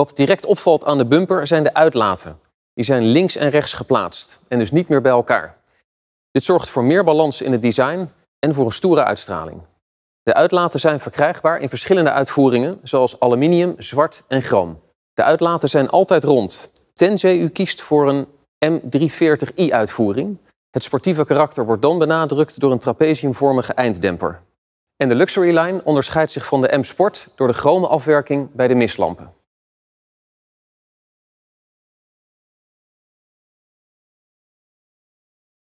Wat direct opvalt aan de bumper zijn de uitlaten. Die zijn links en rechts geplaatst en dus niet meer bij elkaar. Dit zorgt voor meer balans in het design en voor een stoere uitstraling. De uitlaten zijn verkrijgbaar in verschillende uitvoeringen, zoals aluminium, zwart en chroom. De uitlaten zijn altijd rond, tenzij u kiest voor een M340i-uitvoering. Het sportieve karakter wordt dan benadrukt door een trapeziumvormige einddemper. En de Luxury Line onderscheidt zich van de M-Sport door de chrome afwerking bij de mislampen.